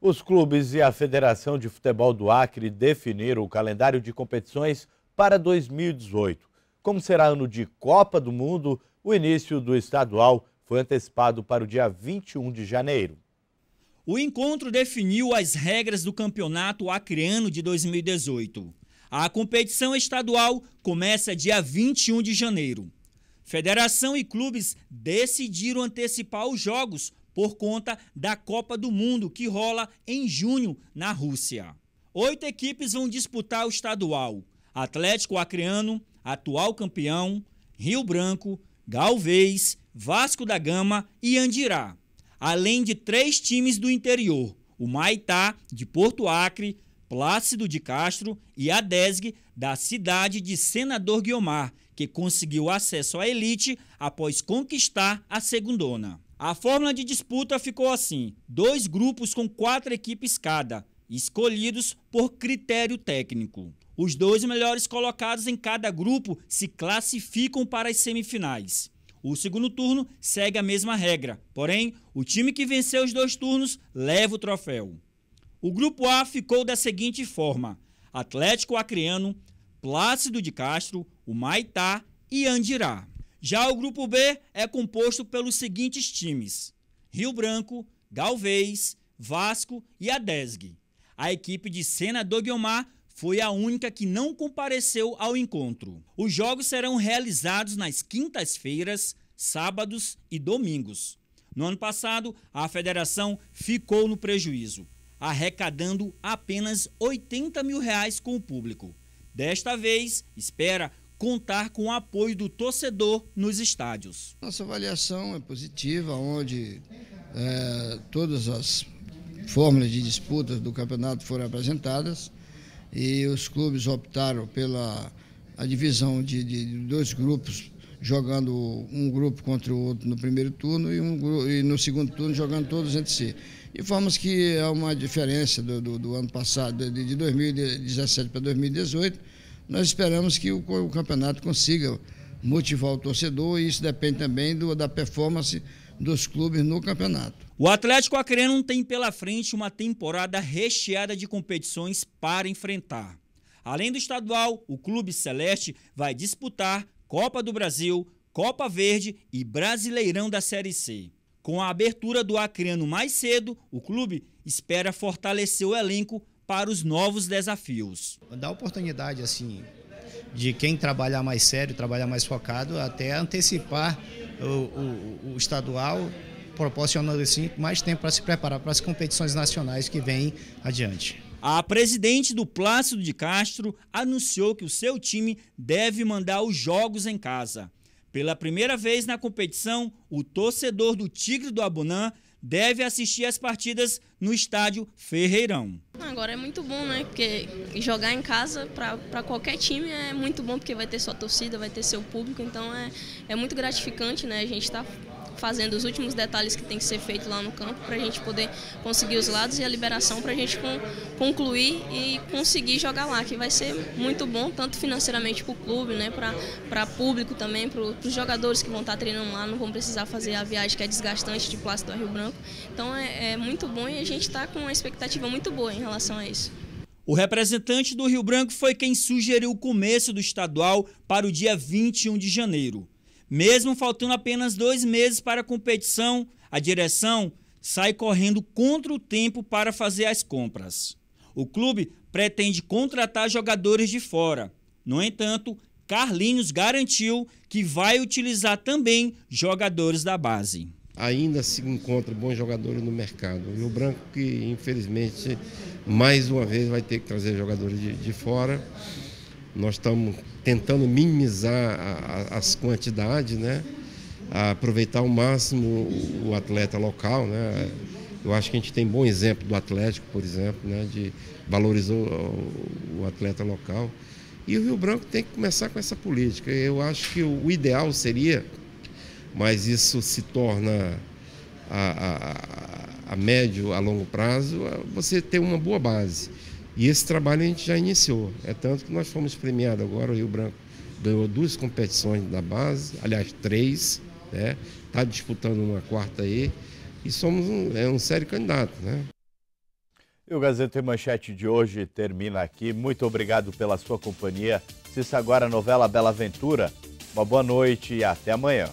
Os clubes e a Federação de Futebol do Acre definiram o calendário de competições para 2018. Como será ano de Copa do Mundo, o início do estadual foi antecipado para o dia 21 de janeiro. O encontro definiu as regras do campeonato acreano de 2018. A competição estadual começa dia 21 de janeiro. Federação e clubes decidiram antecipar os jogos por conta da Copa do Mundo que rola em junho na Rússia. Oito equipes vão disputar o estadual: Atlético Acreano, atual campeão, Rio Branco, Galvez, Vasco da Gama e Andirá. Além de três times do interior: o Maitá, de Porto Acre, Plácido de Castro e a DESG da cidade de Senador Guiomar, que conseguiu acesso à elite após conquistar a segundona. A fórmula de disputa ficou assim: dois grupos com quatro equipes cada, escolhidos por critério técnico. Os dois melhores colocados em cada grupo se classificam para as semifinais. O segundo turno segue a mesma regra, porém, o time que venceu os dois turnos leva o troféu. O grupo A ficou da seguinte forma: Atlético Acreano, Plácido de Castro, Maitá e Andirá. Já o grupo B é composto pelos seguintes times: Rio Branco, Galvez, Vasco e Adesg. A equipe de Senador Guiomar foi a única que não compareceu ao encontro. Os jogos serão realizados nas quintas-feiras, sábados e domingos. No ano passado, a federação ficou no prejuízo, arrecadando apenas 80 mil reais com o público. Desta vez, espera contar com o apoio do torcedor nos estádios. Nossa avaliação é positiva, onde é, todas as fórmulas de disputas do campeonato foram apresentadas e os clubes optaram pela a divisão de, de dois grupos, jogando um grupo contra o outro no primeiro turno e, um, e no segundo turno jogando todos entre si. E fomos que há uma diferença do, do, do ano passado, de, de 2017 para 2018 nós esperamos que o, o campeonato consiga motivar o torcedor e isso depende também do, da performance dos clubes no campeonato. O Atlético Acreano tem pela frente uma temporada recheada de competições para enfrentar. Além do estadual, o Clube Celeste vai disputar Copa do Brasil, Copa Verde e Brasileirão da Série C. Com a abertura do Acreano mais cedo, o clube espera fortalecer o elenco para os novos desafios. Dá oportunidade assim de quem trabalhar mais sério, trabalhar mais focado, até antecipar o, o, o estadual, proporcionando assim mais tempo para se preparar para as competições nacionais que vêm adiante. A presidente do Plácido de Castro anunciou que o seu time deve mandar os jogos em casa. Pela primeira vez na competição, o torcedor do Tigre do Abunã deve assistir as partidas no estádio Ferreirão. Agora é muito bom, né? Porque jogar em casa para qualquer time é muito bom, porque vai ter sua torcida, vai ter seu público, então é, é muito gratificante, né? A gente está fazendo os últimos detalhes que tem que ser feito lá no campo para a gente poder conseguir os lados e a liberação para a gente concluir e conseguir jogar lá, que vai ser muito bom, tanto financeiramente para o clube, né, para público também, para os jogadores que vão estar tá treinando lá, não vão precisar fazer a viagem que é desgastante de Plácido ao Rio Branco. Então é, é muito bom e a gente está com uma expectativa muito boa em relação a isso. O representante do Rio Branco foi quem sugeriu o começo do estadual para o dia 21 de janeiro. Mesmo faltando apenas dois meses para a competição, a direção sai correndo contra o tempo para fazer as compras. O clube pretende contratar jogadores de fora. No entanto, Carlinhos garantiu que vai utilizar também jogadores da base. Ainda se encontra bons jogadores no mercado. E o Branco, que infelizmente, mais uma vez vai ter que trazer jogadores de, de fora. Nós estamos tentando minimizar a, a, as quantidades, né? aproveitar ao máximo o atleta local, né? Eu acho que a gente tem bom exemplo do Atlético, por exemplo, né? De valorizar o, atleta local. E o Rio Branco tem que começar com essa política. Eu acho que o, ideal seria, mas isso se torna a, a, a médio, a longo prazo, você ter uma boa base. E esse trabalho a gente já iniciou. É tanto que nós fomos premiados agora, o Rio Branco ganhou duas competições da base, aliás, três, né? Está disputando uma quarta aí. E somos um, é um sério candidato, né? E o Gazeta e Manchete de hoje termina aqui. Muito obrigado pela sua companhia. Assista agora a novela Bela Aventura. Uma boa noite e até amanhã.